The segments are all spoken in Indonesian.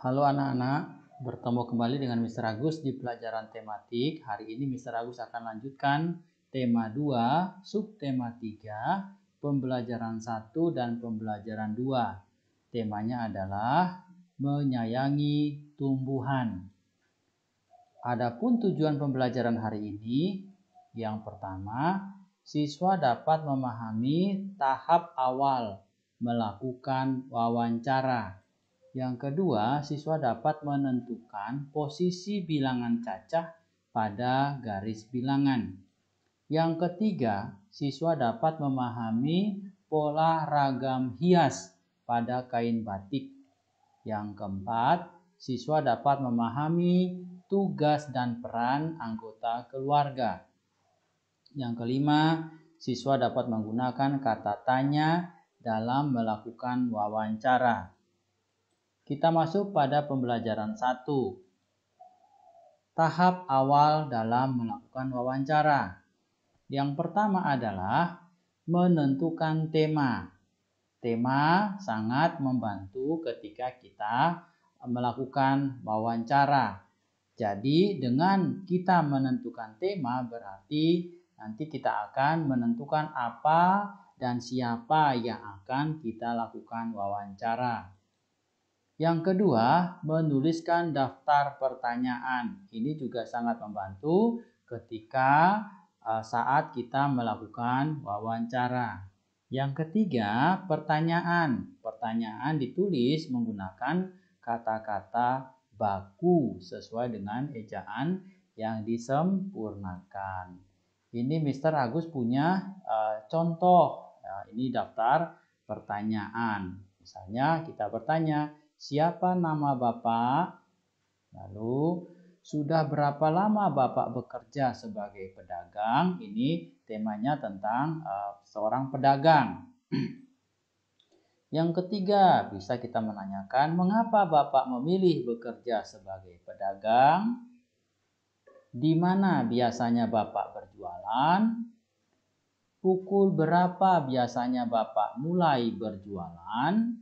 Halo anak-anak, bertemu kembali dengan Mr. Agus di pelajaran tematik. Hari ini Mr. Agus akan lanjutkan tema 2, subtema 3, pembelajaran 1 dan pembelajaran 2. Temanya adalah menyayangi tumbuhan. Adapun tujuan pembelajaran hari ini, yang pertama, siswa dapat memahami tahap awal melakukan wawancara yang kedua, siswa dapat menentukan posisi bilangan cacah pada garis bilangan. Yang ketiga, siswa dapat memahami pola ragam hias pada kain batik. Yang keempat, siswa dapat memahami tugas dan peran anggota keluarga. Yang kelima, siswa dapat menggunakan kata tanya dalam melakukan wawancara. Kita masuk pada pembelajaran satu Tahap awal dalam melakukan wawancara. Yang pertama adalah menentukan tema. Tema sangat membantu ketika kita melakukan wawancara. Jadi dengan kita menentukan tema berarti nanti kita akan menentukan apa dan siapa yang akan kita lakukan wawancara. Yang kedua, menuliskan daftar pertanyaan. Ini juga sangat membantu ketika eh, saat kita melakukan wawancara. Yang ketiga, pertanyaan. Pertanyaan ditulis menggunakan kata-kata baku sesuai dengan ejaan yang disempurnakan. Ini Mr. Agus punya eh, contoh. Nah, ini daftar pertanyaan. Misalnya kita bertanya, Siapa nama Bapak? Lalu, sudah berapa lama Bapak bekerja sebagai pedagang? Ini temanya tentang uh, seorang pedagang. Yang ketiga, bisa kita menanyakan mengapa Bapak memilih bekerja sebagai pedagang? Di mana biasanya Bapak berjualan? Pukul berapa biasanya Bapak mulai berjualan?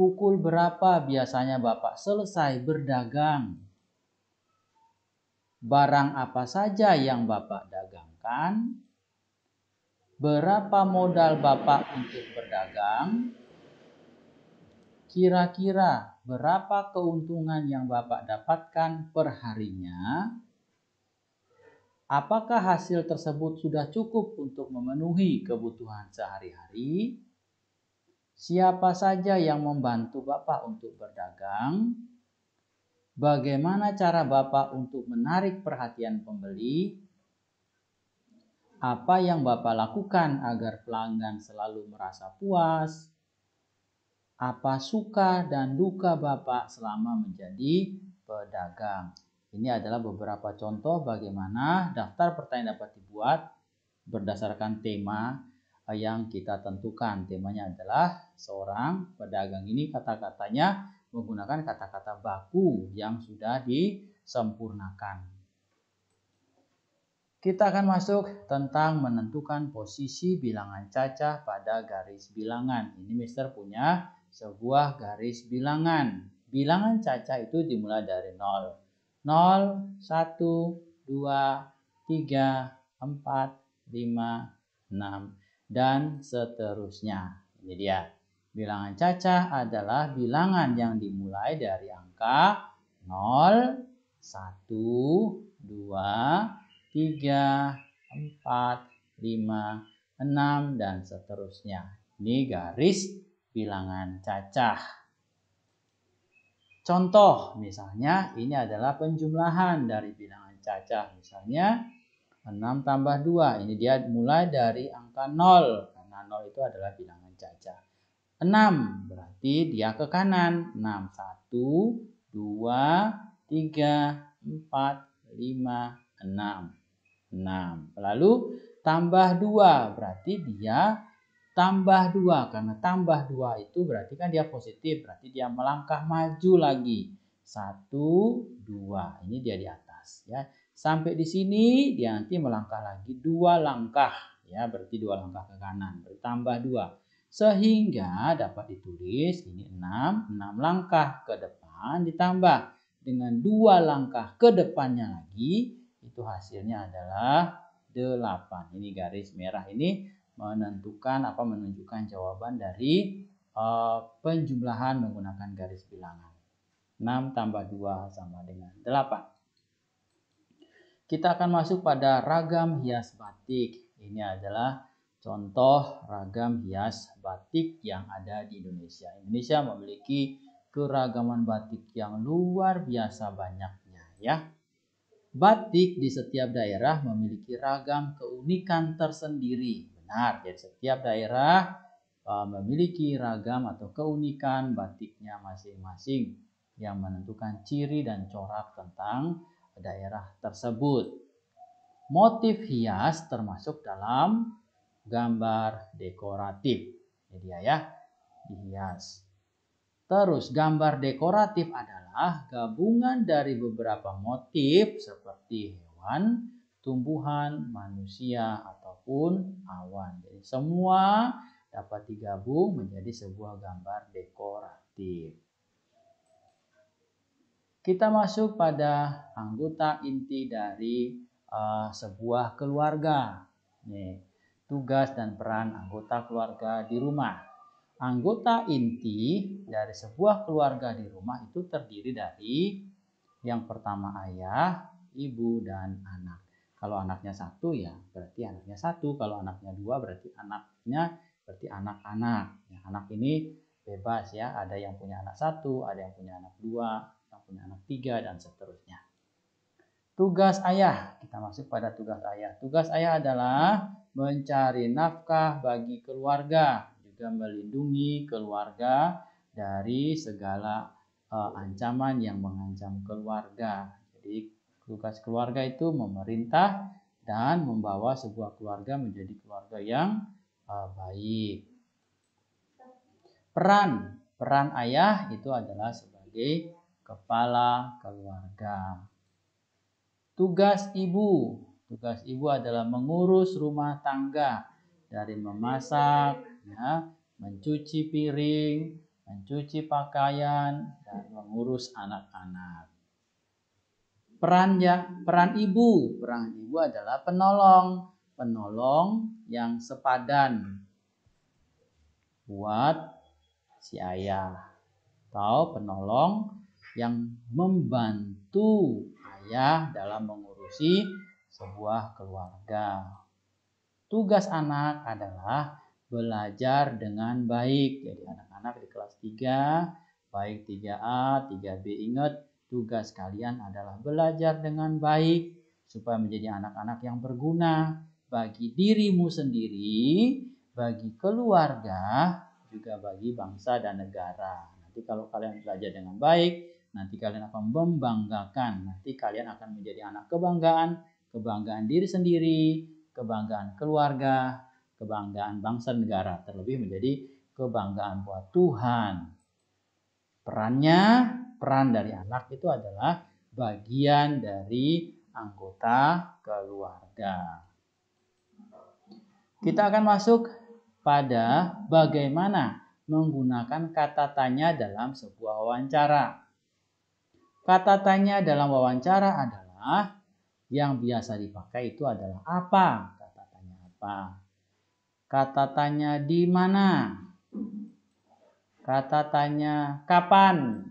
Pukul berapa biasanya Bapak selesai berdagang? Barang apa saja yang Bapak dagangkan? Berapa modal Bapak untuk berdagang? Kira-kira berapa keuntungan yang Bapak dapatkan perharinya? Apakah hasil tersebut sudah cukup untuk memenuhi kebutuhan sehari-hari? siapa saja yang membantu Bapak untuk berdagang, bagaimana cara Bapak untuk menarik perhatian pembeli, apa yang Bapak lakukan agar pelanggan selalu merasa puas, apa suka dan duka Bapak selama menjadi pedagang. Ini adalah beberapa contoh bagaimana daftar pertanyaan dapat dibuat berdasarkan tema yang kita tentukan. Temanya adalah seorang pedagang ini kata-katanya menggunakan kata-kata baku yang sudah disempurnakan. Kita akan masuk tentang menentukan posisi bilangan cacah pada garis bilangan. Ini Mister punya sebuah garis bilangan. Bilangan cacah itu dimulai dari 0. 0, 1, 2, 3, 4, 5, 6, dan seterusnya. Jadi ya, bilangan cacah adalah bilangan yang dimulai dari angka 0, 1, 2, 3, 4, 5, 6, dan seterusnya. Ini garis bilangan cacah. Contoh misalnya ini adalah penjumlahan dari bilangan cacah. Misalnya 6 tambah 2. Ini dia mulai dari angka 0. Karena 0 itu adalah bilangan cacah. 6. Berarti dia ke kanan. 6. 1, 2, 3, 4, 5, 6. 6. Lalu tambah 2. Berarti dia tambah 2. Karena tambah 2 itu berarti kan dia positif. Berarti dia melangkah maju lagi. 1, 2. Ini dia di atas. Ya. Sampai di sini dia nanti melangkah lagi dua langkah ya berarti dua langkah ke kanan bertambah dua sehingga dapat ditulis ini enam, enam langkah ke depan ditambah dengan dua langkah ke depannya lagi itu hasilnya adalah delapan. Ini garis merah ini menentukan apa menunjukkan jawaban dari uh, penjumlahan menggunakan garis bilangan. Enam tambah dua sama dengan delapan. Kita akan masuk pada ragam hias batik. Ini adalah contoh ragam hias batik yang ada di Indonesia. Indonesia memiliki keragaman batik yang luar biasa banyaknya ya. Batik di setiap daerah memiliki ragam keunikan tersendiri. Benar, jadi setiap daerah e, memiliki ragam atau keunikan batiknya masing-masing yang menentukan ciri dan corak tentang daerah tersebut. Motif hias termasuk dalam gambar dekoratif. Jadi ya, ya dihias. Terus gambar dekoratif adalah gabungan dari beberapa motif seperti hewan, tumbuhan, manusia ataupun awan. Jadi semua dapat digabung menjadi sebuah gambar dekoratif kita masuk pada anggota inti dari uh, sebuah keluarga. Nih, tugas dan peran anggota keluarga di rumah. Anggota inti dari sebuah keluarga di rumah itu terdiri dari yang pertama ayah, ibu, dan anak. Kalau anaknya satu ya berarti anaknya satu, kalau anaknya dua berarti anaknya berarti anak-anak. Ya, anak ini bebas ya, ada yang punya anak satu, ada yang punya anak dua, punya anak tiga, dan seterusnya. Tugas ayah, kita masuk pada tugas ayah. Tugas ayah adalah mencari nafkah bagi keluarga, juga melindungi keluarga dari segala uh, ancaman yang mengancam keluarga. Jadi tugas keluarga itu memerintah dan membawa sebuah keluarga menjadi keluarga yang uh, baik. Peran peran ayah itu adalah sebagai kepala keluarga. Tugas ibu, tugas ibu adalah mengurus rumah tangga dari memasak, ya, mencuci piring, mencuci pakaian, dan mengurus anak-anak. Peran ya, peran ibu, peran ibu adalah penolong, penolong yang sepadan buat si ayah atau penolong yang membantu ayah dalam mengurusi sebuah keluarga. Tugas anak adalah belajar dengan baik. Jadi anak-anak di kelas 3, baik 3A, 3B ingat tugas kalian adalah belajar dengan baik supaya menjadi anak-anak yang berguna bagi dirimu sendiri, bagi keluarga, juga bagi bangsa dan negara. Nanti kalau kalian belajar dengan baik, Nanti kalian akan membanggakan. Nanti kalian akan menjadi anak kebanggaan, kebanggaan diri sendiri, kebanggaan keluarga, kebanggaan bangsa negara. Terlebih menjadi kebanggaan buat Tuhan. Perannya, peran dari anak itu adalah bagian dari anggota keluarga. Kita akan masuk pada bagaimana menggunakan kata tanya dalam sebuah wawancara. Kata tanya dalam wawancara adalah yang biasa dipakai itu adalah apa? Kata tanya apa? Kata tanya di mana? Kata tanya kapan?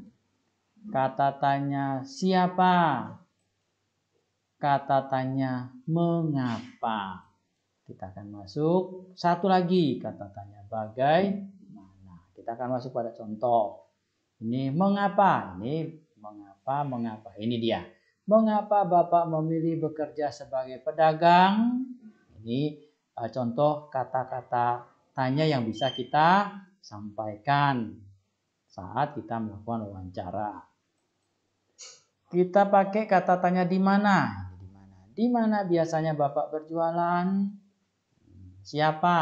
Kata tanya siapa? Kata tanya mengapa? Kita akan masuk satu lagi kata tanya bagai mana. Kita akan masuk pada contoh. Ini mengapa? Ini Mengapa? Mengapa? Ini dia. Mengapa Bapak memilih bekerja sebagai pedagang? Ini uh, contoh kata-kata tanya yang bisa kita sampaikan saat kita melakukan wawancara. Kita pakai kata tanya di mana? Di mana? Di mana biasanya Bapak berjualan? Siapa?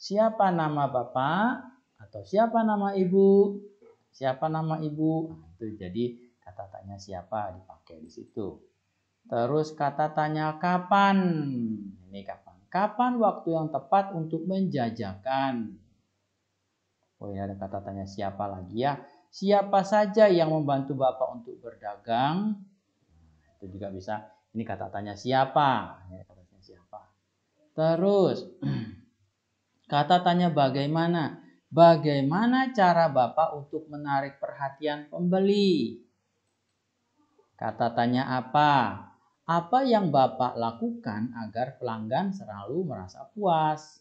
Siapa nama Bapak? Atau siapa nama Ibu? Siapa nama Ibu? itu Jadi kata tanya siapa dipakai di situ. Terus kata tanya kapan? Ini kapan? Kapan waktu yang tepat untuk menjajakan? Oh ya, ada kata tanya siapa lagi ya? Siapa saja yang membantu Bapak untuk berdagang? Nah, itu juga bisa. Ini kata tanya siapa? Ya, kata tanya siapa? Terus kata tanya bagaimana? Bagaimana cara Bapak untuk menarik perhatian pembeli? Kata tanya apa? Apa yang Bapak lakukan agar pelanggan selalu merasa puas?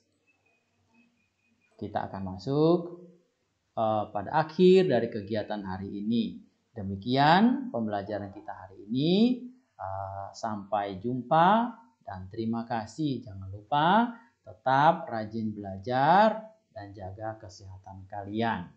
Kita akan masuk uh, pada akhir dari kegiatan hari ini. Demikian pembelajaran kita hari ini. Uh, sampai jumpa dan terima kasih. Jangan lupa tetap rajin belajar, dan jaga kesehatan kalian.